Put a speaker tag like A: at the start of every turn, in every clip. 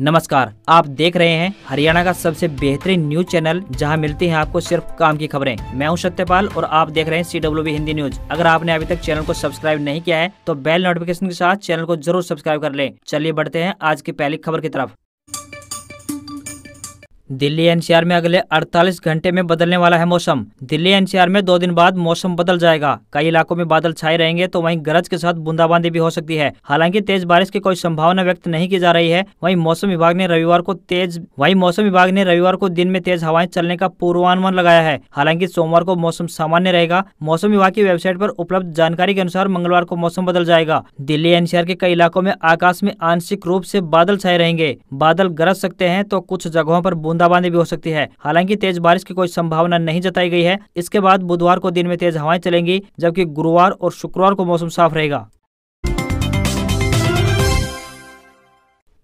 A: नमस्कार आप देख रहे हैं हरियाणा का सबसे बेहतरीन न्यूज चैनल जहां मिलती हैं आपको सिर्फ काम की खबरें मैं हूं सत्यपाल और आप देख रहे हैं सी डब्ल्यू हिंदी न्यूज अगर आपने अभी तक चैनल को सब्सक्राइब नहीं किया है तो बेल नोटिफिकेशन के साथ चैनल को जरूर सब्सक्राइब कर लें चलिए बढ़ते हैं आज की पहली खबर की तरफ दिल्ली एनसीआर में अगले 48 घंटे में बदलने वाला है मौसम दिल्ली एनसीआर में दो दिन बाद मौसम बदल जाएगा कई इलाकों में बादल छाए रहेंगे तो वहीं गरज के साथ बूंदाबांदी भी हो सकती है हालांकि तेज बारिश की कोई संभावना व्यक्त नहीं की जा रही है वहीं मौसम विभाग ने रविवार को तेज वही मौसम विभाग ने रविवार को दिन में तेज हवाएं चलने का पूर्वानुमान लगाया है हालांकि सोमवार को मौसम सामान्य रहेगा मौसम विभाग की वेबसाइट आरोप उपलब्ध जानकारी के अनुसार मंगलवार को मौसम बदल जाएगा दिल्ली एनसीआर के कई इलाकों में आकाश में आंशिक रूप ऐसी बादल छाए रहेंगे बादल गरज सकते हैं तो कुछ जगहों आरोप बूंदाबांदी भी हो सकती है हालांकि तेज बारिश की कोई संभावना नहीं जताई गई है इसके बाद बुधवार को दिन में तेज हवाएं चलेंगी जबकि गुरुवार और शुक्रवार को मौसम साफ रहेगा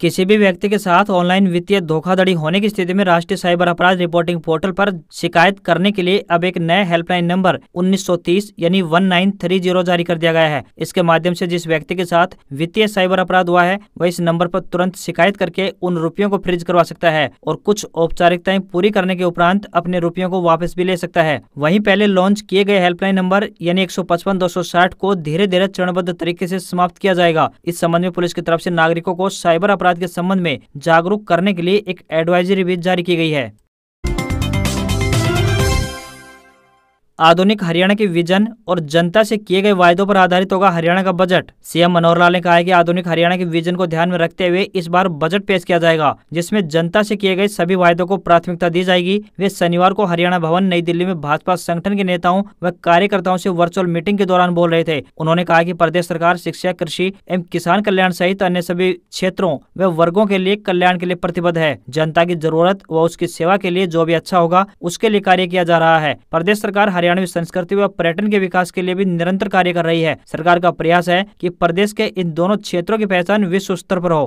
A: किसी भी व्यक्ति के साथ ऑनलाइन वित्तीय धोखाधड़ी होने की स्थिति में राष्ट्रीय साइबर अपराध रिपोर्टिंग पोर्टल पर शिकायत करने के लिए अब एक नए हेल्पलाइन नंबर 1930 यानी 1930 जारी कर दिया गया है इसके माध्यम से जिस व्यक्ति के साथ वित्तीय साइबर अपराध हुआ है वह इस नंबर पर तुरंत शिकायत करके उन रुपयों को फ्रीज करवा सकता है और कुछ औपचारिकताएं पूरी करने के उपरांत अपने रुपयों को वापस भी ले सकता है वही पहले लॉन्च किए गए हेल्पलाइन नंबर यानी एक को धीरे धीरे चरणबद्ध तरीके ऐसी समाप्त किया जाएगा इस संबंध में पुलिस की तरफ ऐसी नागरिकों को साइबर अपराध अपराध के संबंध में जागरूक करने के लिए एक एडवाइजरी भी जारी की गई है आधुनिक हरियाणा के विजन और जनता से किए गए वायदों पर आधारित होगा हरियाणा का बजट सीएम मनोहर लाल ने कहा है कि आधुनिक हरियाणा के विजन को ध्यान में रखते हुए इस बार बजट पेश किया जाएगा जिसमें जनता से किए गए सभी वायदों को प्राथमिकता दी जाएगी वे शनिवार को हरियाणा भवन नई दिल्ली में भाजपा संगठन के नेताओं व कार्यकर्ताओं से वर्चुअल मीटिंग के दौरान बोल रहे थे उन्होंने कहा की प्रदेश सरकार शिक्षा कृषि एवं किसान कल्याण सहित अन्य सभी क्षेत्रों व वर्गो के लिए कल्याण के लिए प्रतिबद्ध है जनता की जरूरत व उसकी सेवा के लिए जो भी अच्छा होगा उसके लिए कार्य किया जा रहा है प्रदेश सरकार हरियाणा हरियाणा में संस्कृति व पर्यटन के विकास के लिए भी निरंतर कार्य कर रही है सरकार का प्रयास है की प्रदेश के इन दोनों क्षेत्रों की पहचान विश्व स्तर पर हो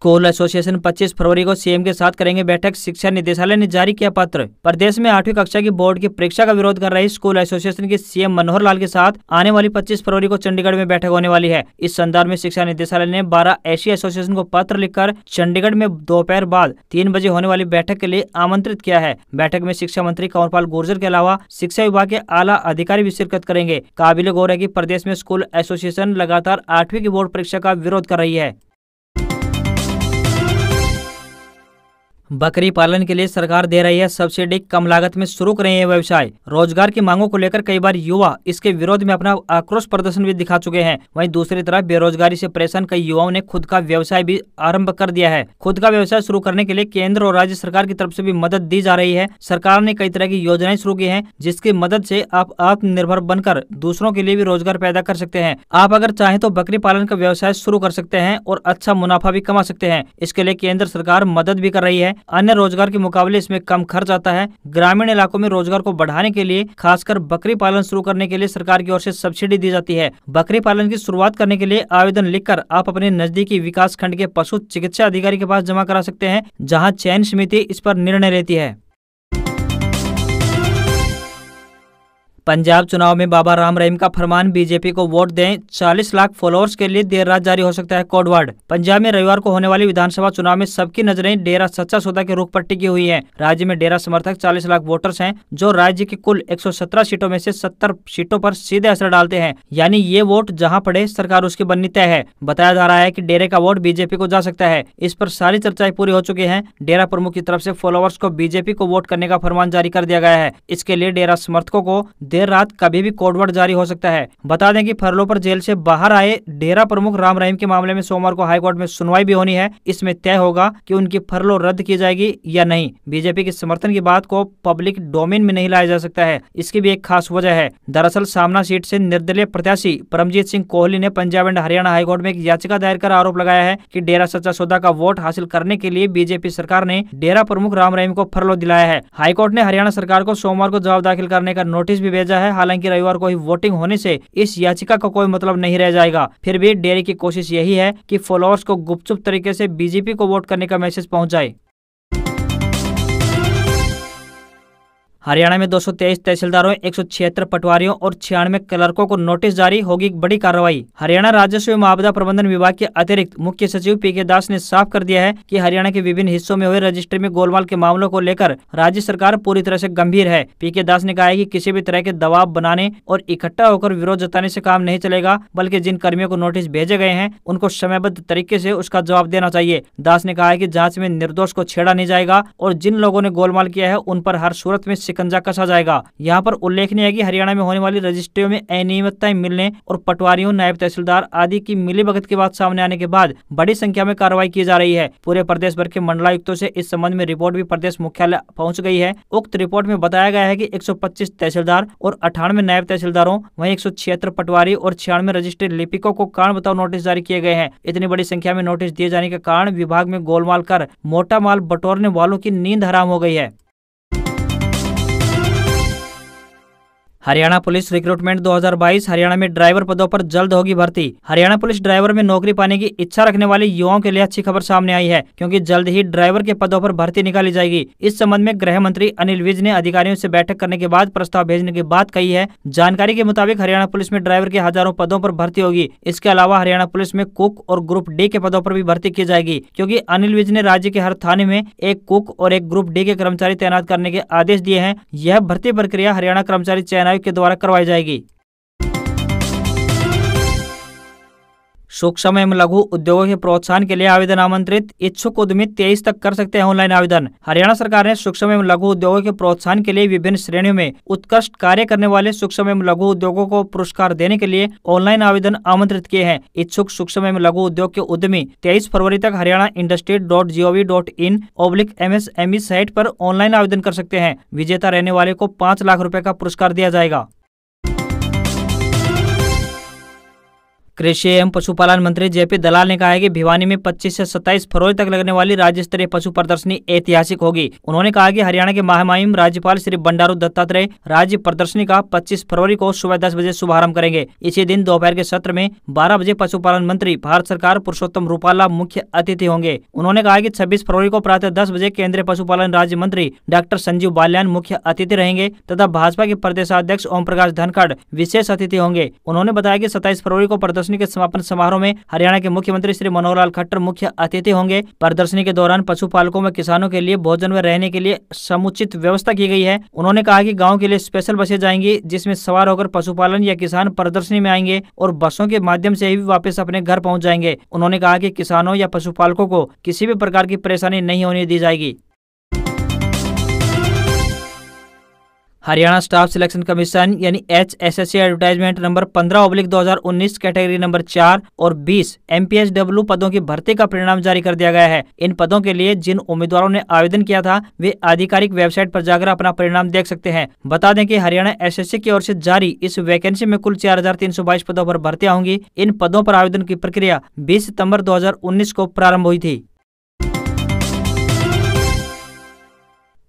A: स्कूल एसोसिएशन 25 फरवरी को सीएम के साथ करेंगे बैठक शिक्षा निदेशालय ने जारी किया पत्र प्रदेश में आठवीं कक्षा की बोर्ड की परीक्षा का विरोध कर रही स्कूल एसोसिएशन के सीएम मनोहर लाल के साथ आने वाली 25 फरवरी को चंडीगढ़ में बैठक होने वाली है इस संदर्भ में शिक्षा निदेशालय ने बारह ऐसी एसोसिएशन को पत्र लिखकर चंडीगढ़ में दोपहर बाद तीन बजे होने वाली बैठक के लिए आमंत्रित किया है बैठक में शिक्षा मंत्री कंवरपाल गुर्जर के अलावा शिक्षा विभाग के आला अधिकारी भी शिरकत करेंगे काबिल गौर है की प्रदेश में स्कूल एसोसिएशन लगातार आठवीं की बोर्ड परीक्षा का विरोध कर रही है बकरी पालन के लिए सरकार दे रही है सब्सिडी कम लागत में शुरू करें ये व्यवसाय रोजगार की मांगों को लेकर कई बार युवा इसके विरोध में अपना आक्रोश प्रदर्शन भी दिखा चुके हैं वहीं दूसरी तरफ बेरोजगारी से परेशान कई युवाओं ने खुद का व्यवसाय भी आरंभ कर दिया है खुद का व्यवसाय शुरू करने के लिए केंद्र और राज्य सरकार की तरफ ऐसी भी मदद दी जा रही है सरकार ने कई तरह की योजनाएं शुरू की है जिसकी मदद ऐसी आप आत्मनिर्भर बनकर दूसरों के लिए भी रोजगार पैदा कर सकते हैं आप अगर चाहें तो बकरी पालन का व्यवसाय शुरू कर सकते हैं और अच्छा मुनाफा भी कमा सकते हैं इसके लिए केंद्र सरकार मदद भी कर रही है अन्य रोजगार के मुकाबले इसमें कम खर्च आता है ग्रामीण इलाकों में रोजगार को बढ़ाने के लिए खासकर बकरी पालन शुरू करने के लिए सरकार की ओर से सब्सिडी दी जाती है बकरी पालन की शुरुआत करने के लिए आवेदन लिखकर आप अपने नजदीकी विकास खंड के पशु चिकित्सा अधिकारी के पास जमा करा सकते हैं जहाँ चयन समिति इस पर निर्णय लेती है पंजाब चुनाव में बाबा राम रहीम का फरमान बीजेपी को वोट दें 40 लाख फॉलोअर्स के लिए देर रात जारी हो सकता है कोडवर्ड पंजाब में रविवार को होने वाली विधानसभा चुनाव में सबकी नजरें डेरा सच्चा सौदा के रुख पर टिकी हुई है राज्य में डेरा समर्थक चालीस लाख वोटर्स है जो राज्य के कुल 117 सीटों में ऐसी सत्तर सीटों आरोप सीधे असर डालते हैं यानी ये वोट जहाँ पड़े सरकार उसकी बननी तय है बताया जा रहा है की डेरे का वोट बीजेपी को जा सकता है इस पर सारी चर्चाएं पूरी हो चुकी है डेरा प्रमुख की तरफ ऐसी फॉलोअर्स को बीजेपी को वोट करने का फरमान जारी कर दिया गया है इसके लिए डेरा समर्थकों को देर रात कभी भी कोडवर्ड जारी हो सकता है बता दें कि फरलो पर जेल से बाहर आए डेरा प्रमुख राम रहीम के मामले में सोमवार को हाईकोर्ट में सुनवाई भी होनी है इसमें तय होगा कि उनकी फरलो रद्द की जाएगी या नहीं बीजेपी के समर्थन की बात को पब्लिक डोमेन में नहीं लाया जा सकता है इसकी भी एक खास वजह है दरअसल सामना सीट ऐसी निर्दलीय प्रत्याशी परमजीत सिंह कोहली ने पंजाब एंड हरियाणा हाईकोर्ट में एक याचिका दायर कर आरोप लगाया है की डेरा सच्चा सौदा का वोट हासिल करने के लिए बीजेपी सरकार ने डेरा प्रमुख राम रहीम को फरलो दिलाया है हाईकोर्ट ने हरियाणा सरकार को सोमवार को जवाब दाखिल करने का नोटिस भी भेजा वजह है हालांकि रविवार को ही वोटिंग होने से इस याचिका का को कोई मतलब नहीं रह जाएगा फिर भी डेरी की कोशिश यही है कि फॉलोअर्स को गुपचुप तरीके से बीजेपी को वोट करने का मैसेज पहुंच जाए हरियाणा में 223 तहसीलदारों एक पटवारियों और छियानवे क्लर्कों को नोटिस जारी होगी बड़ी कार्रवाई हरियाणा राजस्व एवं आपदा प्रबंधन विभाग के अतिरिक्त मुख्य सचिव पी के दास ने साफ कर दिया है कि हरियाणा के विभिन्न हिस्सों में हुए रजिस्ट्री में गोलमाल के मामलों को लेकर राज्य सरकार पूरी तरह ऐसी गंभीर है पी के दास ने कहा है की कि किसी भी तरह के दबाव बनाने और इकट्ठा होकर विरोध जताने ऐसी काम नहीं चलेगा बल्कि जिन कर्मियों को नोटिस भेजे गए हैं उनको समयबद्ध तरीके ऐसी उसका जवाब देना चाहिए दास ने कहा है की जाँच में निर्दोष को छेड़ा नहीं जाएगा और जिन लोगों ने गोलमाल किया है उन पर हर सूरत में शिकंजा कसा जाएगा यहाँ पर उल्लेखनीय है की हरियाणा में होने वाली रजिस्ट्रियों में अनियमितताएं मिलने और पटवारियों नायब तहसीलदार आदि की मिली भगत के बाद सामने आने के बाद बड़ी संख्या में कार्रवाई की जा रही है पूरे प्रदेश भर के मंडलायुक्तों से इस संबंध में रिपोर्ट भी प्रदेश मुख्यालय पहुंच गई है उक्त रिपोर्ट में बताया गया है कि 125 तहसीलदार और अठानवे नायब तहसीलदारों वहीं एक पटवारी और छियानवे रजिस्ट्री लिपिकों को कारण बताओ नोटिस जारी किए गए हैं इतनी बड़ी संख्या में नोटिस दिए जाने के कारण विभाग में गोलमाल कर मोटा माल बटोरने वालों की नींद हराम हो गयी है हरियाणा पुलिस रिक्रूटमेंट 2022 हरियाणा में ड्राइवर पदों पर जल्द होगी भर्ती हरियाणा पुलिस ड्राइवर में नौकरी पाने की इच्छा रखने वाले युवाओं के लिए अच्छी खबर सामने आई है क्योंकि जल्द ही ड्राइवर के पदों पर भर्ती निकाली जाएगी इस संबंध में गृह मंत्री अनिल विज ने अधिकारियों से बैठक करने के बाद प्रस्ताव भेजने की बात कही है जानकारी के मुताबिक हरियाणा पुलिस में ड्राइवर के हजारों पदों पर भर्ती होगी इसके अलावा हरियाणा पुलिस में कुक और ग्रुप डी के पदों पर भी भर्ती की जाएगी क्योंकि अनिल विज ने राज्य के हर थाने में एक कुक और एक ग्रुप डी के कर्मचारी तैनात करने के आदेश दिए हैं यह भर्ती प्रक्रिया हरियाणा कर्मचारी चयन के द्वारा करवाई जाएगी सूक्ष्म एवं लघु उद्योगों के प्रोत्साहन के लिए आवेदन आमंत्रित इच्छुक उद्यमी तेईस तक कर सकते हैं ऑनलाइन आवेदन हरियाणा सरकार ने सूक्ष्म एवं लघु उद्योगों के प्रोत्साहन के लिए विभिन्न श्रेणियों में उत्कृष्ट कार्य करने वाले सूक्ष्म एवं लघु उद्योगों को पुरस्कार देने के लिए ऑनलाइन आवेदन आमंत्रित किए हैं इच्छुक सूक्ष्म एवं लघु उद्योग के उद्यमी तेईस फरवरी तक Haryana industry dot G O V dot in oblique M S M E site पर ऑनलाइन आवेदन कर सकते हैं विजेता रहने वाले को पाँच लाख रूपए का पुरस्कार दिया जाएगा कृषि एवं पशुपालन मंत्री जेपी दलाल ने कहा है कि भिवानी में 25 से 27 फरवरी तक लगने वाली राज्य स्तरीय पशु प्रदर्शनी ऐतिहासिक होगी उन्होंने कहा कि हरियाणा के महामहिम राज्यपाल श्री बंडारू दत्तात्रेय राज्य प्रदर्शनी का 25 फरवरी को सुबह दस बजे शुभारंभ करेंगे इसी दिन दोपहर के सत्र में बारह बजे पशुपालन मंत्री भारत सरकार पुरुषोत्तम रूपाला मुख्य अतिथि होंगे उन्होंने कहा की छब्बीस फरवरी को प्रातः दस बजे केंद्रीय पशुपालन राज्य मंत्री डॉक्टर संजीव बाल्यान मुख्य अतिथि रहेंगे तथा भाजपा के प्रदेशाध्यक्ष ओम प्रकाश धनखड़ विशेष अतिथि होंगे उन्होंने बताया की सत्ताईस फरवरी को प्रदर्शन प्रदर्शनी के समापन समारोह में हरियाणा के मुख्यमंत्री श्री मनोहर लाल खट्टर मुख्य अतिथि होंगे प्रदर्शनी के दौरान पशुपालकों में किसानों के लिए भोजन व रहने के लिए समुचित व्यवस्था की गई है उन्होंने कहा की गाँव के लिए स्पेशल बसें जाएंगी जिसमे सवार होकर पशुपालन या किसान प्रदर्शनी में आएंगे और बसों के माध्यम से ही वापस अपने घर पहुँच जाएंगे उन्होंने कहा की किसानों या पशुपालकों को किसी भी प्रकार की परेशानी नहीं होने दी जाएगी हरियाणा स्टाफ सिलेक्शन कमीशन यानी H S S C advertisement number पंद्रह ओब्लिक दो हजार उन्नीस कैटेगरी नंबर चार और बीस एम पी एच डब्ल्यू पदों की भर्ती का परिणाम जारी कर दिया गया है इन पदों के लिए जिन उम्मीदवारों ने आवेदन किया था वे आधिकारिक वेबसाइट पर जाकर अपना परिणाम देख सकते हैं बता दें कि हरियाणा एस एस सी की ओर से जारी इस वैकेंसी में कुल चार हजार तीन सौ बाईस पदों पर भर्तियां होंगी इन पदों पर आवेदन की प्रक्रिया बीस सितम्बर दो हजार उन्नीस को प्रारंभ हुई थी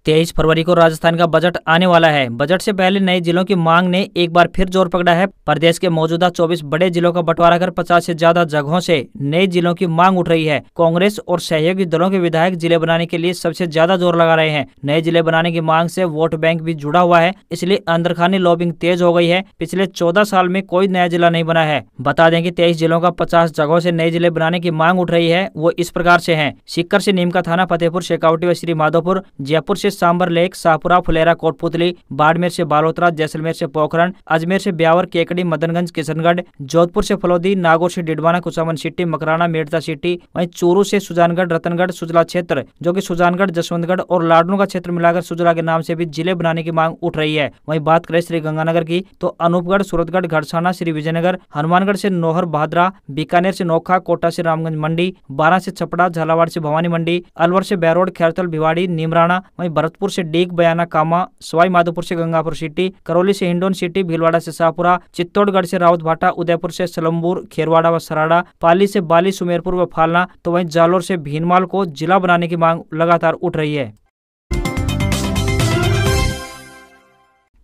A: तेईस फरवरी को राजस्थान का बजट आने वाला है बजट से पहले नए जिलों की मांग ने एक बार फिर जोर पकड़ा है प्रदेश के मौजूदा 24 बड़े जिलों का बंटवारा कर 50 से ज्यादा जगहों से नए जिलों की मांग उठ रही है कांग्रेस और सहयोगी दलों के विधायक जिले बनाने के लिए सबसे ज्यादा जोर लगा रहे हैं नए जिले बनाने की मांग ऐसी वोट बैंक भी जुड़ा हुआ है इसलिए अंदरखानी लॉबिंग तेज हो गई है पिछले चौदह साल में कोई नया जिला नहीं बना है बता दें की तेईस जिलों का पचास जगहों ऐसी नए जिले बनाने की मांग उठ रही है वो इस प्रकार ऐसी है सिक्कर ऐसी नीम का थाना फतेहपुर शेखावटी व श्री माधोपुर जयपुर ऐसी से सांबर लेक शाहपुरा फुलेरा कोटपुतली बाड़मेर से बालोतरा जैसलमेर से पोखरण अजमेर से ब्यावर केकड़ी मदनगंज किशनगढ़ जोधपुर से फलौदी नागौर से डिडवाना कुचामन सिटी मकराना मेड़ता सिटी वहीं चूरू से सुजानगढ़ रतनगढ़ सुजला क्षेत्र जो की सुजानगढ़ जसवंतगढ़ और लाडनू का क्षेत्र मिलाकर सुजला के नाम से भी जिले बनाने की मांग उठ रही है वही बात करें श्री गंगानगर की तो अनूपगढ़ सूरतगढ़ घरसाना श्री विजयनगर हनुमानगढ़ से नोहर भादरा बीकानेर से नोखा कोटा से रामगंज मंडी बारह से छपड़ा झालावाड़ से भवानी मंडी अलवर से बैरोड खैरतल भिवाड़ी नीमराना वही भरतपुर से डीग बयाना कामा सवाई माधोपुर से गंगापुर सिटी करौली से हिंडोन सिटी भीलवाड़ा से शाहपुरा चित्तौड़गढ़ से राउत भाटा उदयपुर से सलम्बूर खेरवाड़ा व सराड़ा पाली से बाली सुमेरपुर व फालना तो वहीं जालोर से भीनमाल को जिला बनाने की मांग लगातार उठ रही है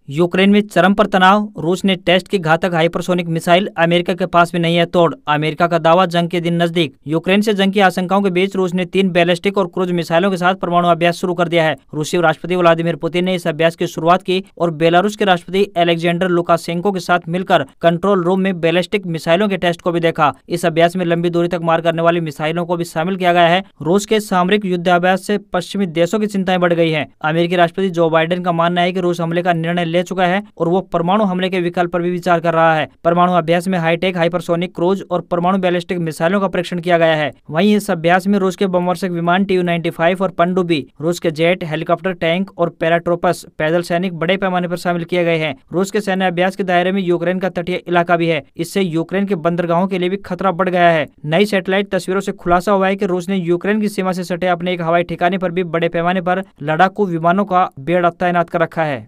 A: यूक्रेन में चरम पर तनाव रूस ने टेस्ट की घातक हाइपरसोनिक मिसाइल अमेरिका के पास भी नहीं है तोड़ अमेरिका का दावा जंग के दिन नजदीक यूक्रेन से जंग की आशंकाओं के बीच रूस ने तीन बैलिस्टिक और क्रूज मिसाइलों के साथ परमाणु अभ्यास शुरू कर दिया है रूसी राष्ट्रपति व्लादिमीर पुतिन ने इस अभ्यास की शुरुआत की और बेलारूस के राष्ट्रपति एलेक्जेंडर लुकासेंको के साथ मिलकर कंट्रोल रूम में बैलिस्टिक मिसाइलों के टेस्ट को भी देखा इस अभ्यास में लंबी दूरी तक मार करने वाली मिसाइलों को भी शामिल किया गया है रूस के सामरिक युद्धाभ्यास ऐसी पश्चिमी देशों की चिंताएं बढ़ गई है अमेरिकी राष्ट्रपति जो बाइडेन का मानना है की रूस हमले का निर्णय ले चुका है और वो परमाणु हमले के विकल्प पर भी विचार कर रहा है परमाणु अभ्यास में हाईटेक हाइपरसोनिक क्रूज और परमाणु बैलिस्टिक मिसाइलों का परीक्षण किया गया है वहीं इस अभ्यास में रूस के बमवर्षक विमान टी यू और पंडुबी रूस के जेट हेलीकॉप्टर टैंक और पैराट्रोपस पैदल सैनिक बड़े पैमाने पर शामिल किए गए हैं रूस के सैन्य अभ्यास के दायरे में यूक्रेन का तटीय इलाका भी है इससे यूक्रेन के बंदरगाहों के लिए भी खतरा बढ़ गया है नई सैटेलाइट तस्वीरों से खुलासा हुआ है कि रूस ने यूक्रेन की सीमा से सटे अपने एक हवाई ठिकाने पर भी बड़े पैमाने पर लड़ाकू विमानों का बेड़ा तैनात कर रखा है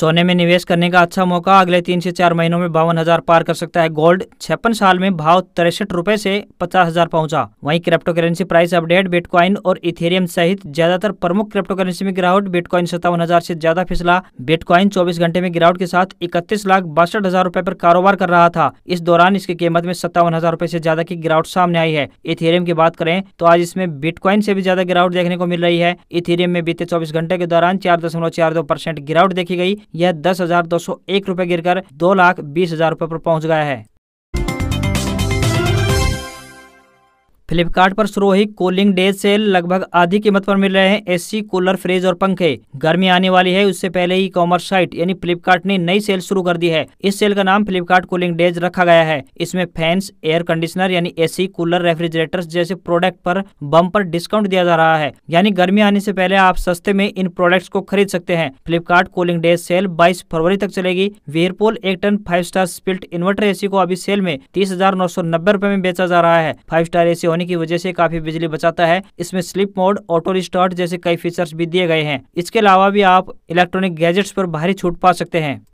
A: सोने में निवेश करने का अच्छा मौका अगले तीन से चार महीनों में बावन हजार पार कर सकता है गोल्ड छप्पन साल में भाव तिरसठ रुपए से पचास हजार पहुंचा वहीं crypto currency price update bitcoin और इथेरियम सहित ज्यादातर प्रमुख क्रिप्टो करेंसी में गिरावट बिटकॉइन सत्तावन हजार से ज्यादा फिसला बिटकॉइन चौबीस घंटे में गिरावट के साथ इकतीस लाख बासठ हजार रूपए आरोप कारोबार कर रहा था इस दौरान इसकी कीमत में सत्तावन हजार रूपए ऐसी ज्यादा की गिरावट सामने आई है इथेरियम की बात करें तो आज इसमें बिटकॉइन से भी ज्यादा गिरावट देखने को मिल रही है इथेरियम में बीते चौबीस घंटे के दौरान चार दशमलव चार दो परसेंट गिरावट देखी गई यह दस हजार दो सौ एक रुपए गिरकर दो लाख बीस हजार रूपए पर पहुंच गया है फ्लिपकार्ट पर शुरू हुई कूलिंग डेज सेल लगभग आधी कीमत पर मिल रहे हैं एसी कूलर फ्रिज और पंखे गर्मी आने वाली है उससे पहले ही कॉमर्स साइट यानी फ्लिपकार्ट ने नई सेल शुरू कर दी है इस सेल का नाम फ्लिपकार्ट कूलिंग डेज रखा गया है इसमें फैंस एयर कंडीशनर यानी एसी कूलर रेफ्रिजरेटर जैसे प्रोडक्ट पर बम्पर डिस्काउंट दिया जा रहा है यानी गर्मी आने से पहले आप सस्ते में इन प्रोडक्ट को खरीद सकते हैं फ्लिपकार्ट कूलिंग डेज सेल बाईस फरवरी तक चलेगी वीरपोल एक ton five star split inverter AC को अभी सेल में तीस हजार नौ सौ नब्बे में बेचा जा रहा है फाइव स्टार एसी होने की वजह से काफी बिजली बचाता है इसमें स्लिप मोड ऑटो रिस्टार्ट जैसे कई फीचर्स भी दिए गए हैं इसके अलावा भी आप इलेक्ट्रॉनिक गैजेट्स पर भारी छूट पा सकते हैं